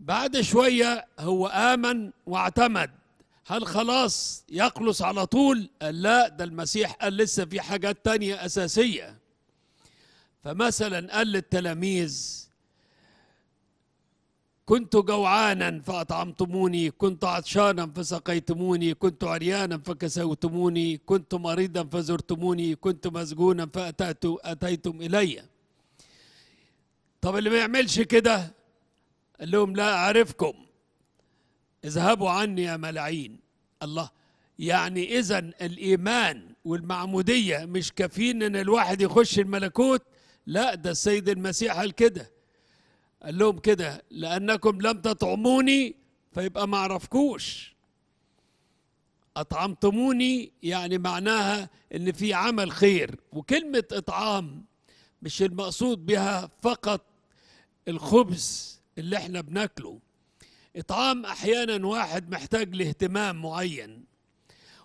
بعد شوية هو آمن واعتمد هل خلاص يقلص على طول قال لا ده المسيح قال لسه في حاجات تانية أساسية فمثلا قال للتلاميذ كنت جوعانا فأطعمتموني كنت عطشانا فسقيتموني كنت عريانا فكسوتموني كنت مريضا فزرتموني كنت مسجونا فأتيتم إلي طب اللي ما يعملش كده قال لهم لا أعرفكم اذهبوا عني يا ملاعين الله يعني إذا الإيمان والمعمودية مش كافيين إن الواحد يخش الملكوت لا ده السيد المسيح قال كده قال لهم كده لأنكم لم تطعموني فيبقى ما أعرفكوش أطعمتموني يعني معناها إن في عمل خير وكلمة إطعام مش المقصود بها فقط الخبز اللي احنا بناكله اطعام احيانا واحد محتاج لاهتمام معين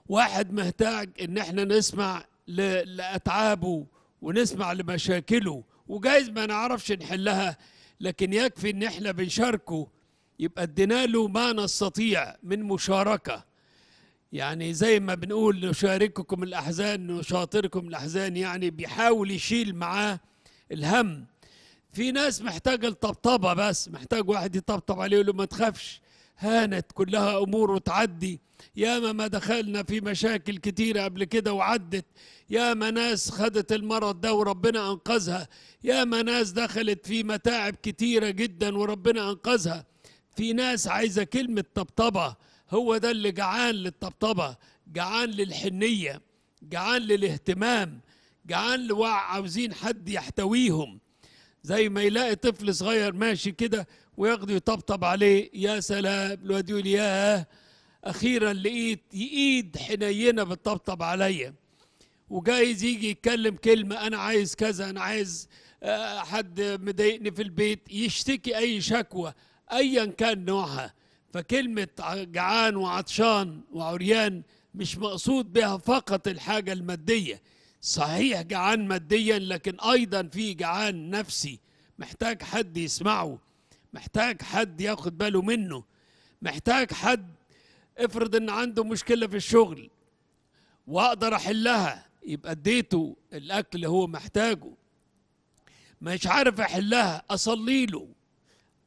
واحد محتاج ان احنا نسمع لاتعابه ونسمع لمشاكله وجايز ما نعرفش نحلها لكن يكفي ان احنا بنشاركه يبقى ادينا له ما نستطيع من مشاركه يعني زي ما بنقول نشارككم الاحزان نشاطركم الاحزان يعني بيحاول يشيل معاه الهم في ناس محتاجة الطبطبه بس محتاج واحد يطبطب عليه يقول له ما تخافش هانت كلها امور وتعدي ياما ما دخلنا في مشاكل كتيره قبل كده وعدت ياما ناس خدت المرض ده وربنا انقذها ياما ناس دخلت في متاعب كتيره جدا وربنا انقذها في ناس عايزه كلمه طبطبه هو ده اللي جعان للطبطبه جعان للحنيه جعان للاهتمام جعان لوع عاوزين حد يحتويهم زي ما يلاقي طفل صغير ماشي كده وياخده يطبطب عليه يا سلام الواد يقول ياه اخيرا لقيت ايد حنينه بتطبطب عليا وجايز يجي يتكلم كلمه انا عايز كذا انا عايز آه، حد مضايقني في البيت يشتكي اي شكوى ايا كان نوعها فكلمه جعان وعطشان وعريان مش مقصود بها فقط الحاجه الماديه صحيح جعان ماديا لكن ايضا في جعان نفسي محتاج حد يسمعه محتاج حد ياخد باله منه محتاج حد افرض ان عنده مشكله في الشغل واقدر احلها يبقى اديته الاكل اللي هو محتاجه مش عارف احلها اصلي له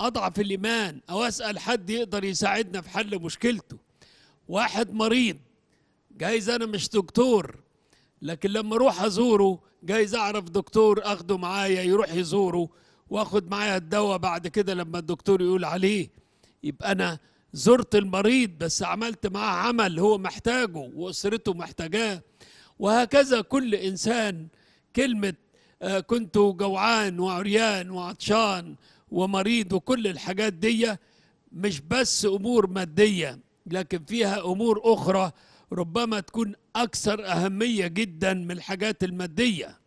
اضعف الايمان او اسال حد يقدر يساعدنا في حل مشكلته واحد مريض جايز انا مش دكتور لكن لما اروح ازوره جايز اعرف دكتور اخده معايا يروح يزوره واخد معايا الدواء بعد كده لما الدكتور يقول عليه يبقى انا زرت المريض بس عملت معاه عمل هو محتاجه واسرته محتاجاه وهكذا كل انسان كلمه آه، كنت جوعان وعريان وعطشان ومريض وكل الحاجات دي مش بس امور ماديه لكن فيها امور اخرى ربما تكون أكثر أهمية جدا من الحاجات المادية